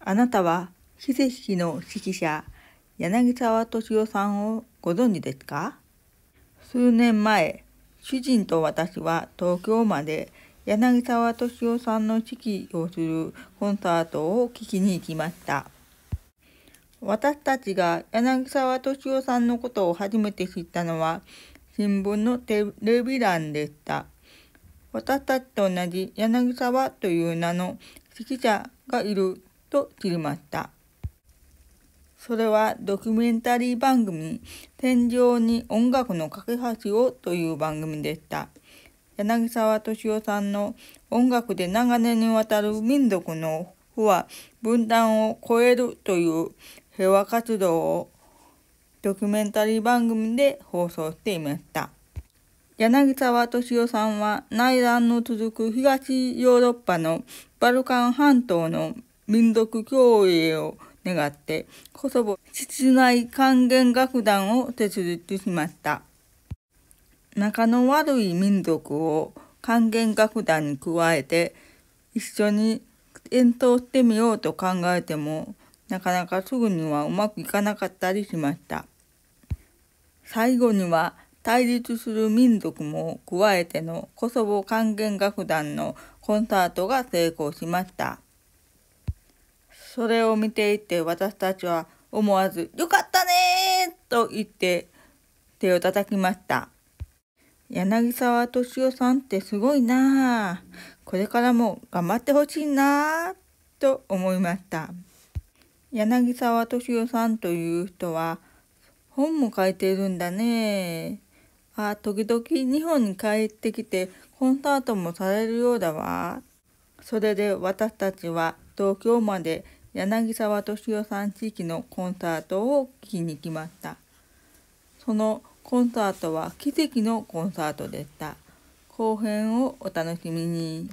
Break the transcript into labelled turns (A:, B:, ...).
A: あなたは非正式の指揮者柳沢敏夫さんをご存知ですか数年前主人と私は東京まで柳沢敏夫さんの指揮をするコンサートを聴きに行きました。私たちが柳沢敏夫さんのことを初めて知ったのは新聞のテレビ欄でした。私たちと同じ柳沢という名の指揮者がいると切りました。それはドキュメンタリー番組「天井に音楽の架け橋を」という番組でした。柳沢敏夫さんの音楽で長年にわたる民族の不和分断を超えるという平和活動をドキュメンタリー番組で放送していました。柳沢敏夫さんは内乱の続く東ヨーロッパのバルカン半島の民族共栄を願って、コソボ室内還元楽団を設立しました。仲の悪い民族を還元楽団に加えて、一緒に演奏してみようと考えても、なかなかすぐにはうまくいかなかったりしました。最後には、対立する民族も加えてのコソボ還元楽団のコンサートが成功しました。それを見ていて私たちは思わず「よかったね!」と言って手を叩きました柳沢敏夫さんってすごいなあこれからも頑張ってほしいなあと思いました柳沢敏夫さんという人は本も書いているんだねあ時々日本に帰ってきてコンサートもされるようだわそれで私たちは東京まで柳沢敏夫さん地域のコンサートを聴きに来ましたそのコンサートは奇跡のコンサートでした後編をお楽しみに